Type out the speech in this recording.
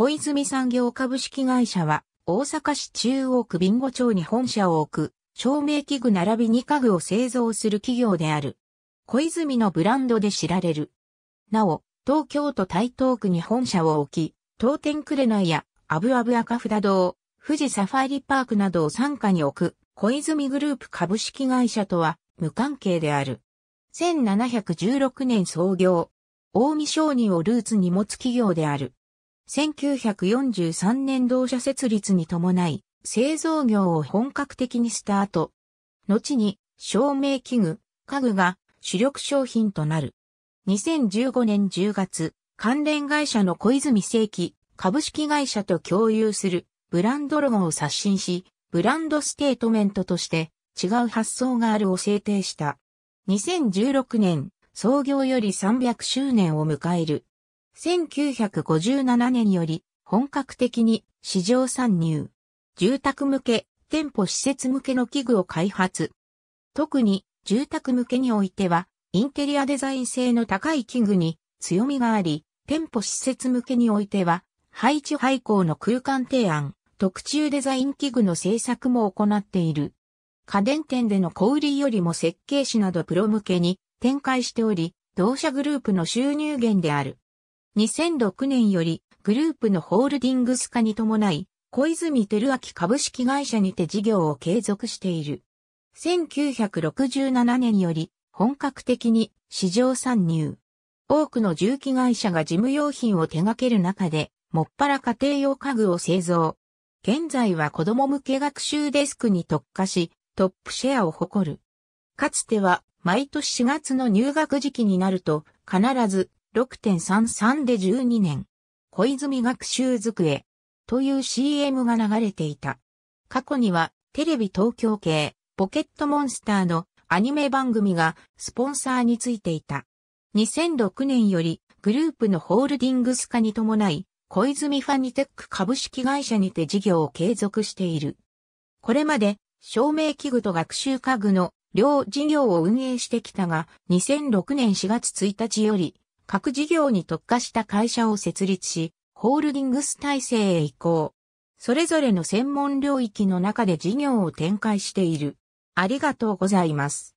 小泉産業株式会社は、大阪市中央区ビンゴ町に本社を置く、照明器具並びに家具を製造する企業である。小泉のブランドで知られる。なお、東京都台東区に本社を置き、当店くれないや、アブアブ赤札堂、富士サファリパークなどを傘下に置く、小泉グループ株式会社とは、無関係である。1716年創業。大見商人をルーツに持つ企業である。1943年同社設立に伴い、製造業を本格的にスタート。後に、照明器具、家具が主力商品となる。2015年10月、関連会社の小泉正規株式会社と共有するブランドロゴを刷新し、ブランドステートメントとして違う発想があるを制定した。2016年、創業より300周年を迎える1957年より本格的に市場参入。住宅向け、店舗施設向けの器具を開発。特に住宅向けにおいては、インテリアデザイン性の高い器具に強みがあり、店舗施設向けにおいては、配置配行の空間提案、特注デザイン器具の製作も行っている。家電店での小売よりも設計士などプロ向けに展開しており、同社グループの収入源である。2006年よりグループのホールディングス化に伴い、小泉照明株式会社にて事業を継続している。1967年より本格的に市場参入。多くの重機会社が事務用品を手掛ける中で、もっぱら家庭用家具を製造。現在は子供向け学習デスクに特化し、トップシェアを誇る。かつては、毎年4月の入学時期になると、必ず6.33で12年、小泉学習机という CM が流れていた。過去にはテレビ東京系ポケットモンスターのアニメ番組がスポンサーについていた。2006年よりグループのホールディングス化に伴い、小泉ファニテック株式会社にて事業を継続している。これまで照明器具と学習家具の両事業を運営してきたが、2006年4月1日より各事業に特化した会社を設立し、ホールディングス体制へ移行。それぞれの専門領域の中で事業を展開している。ありがとうございます。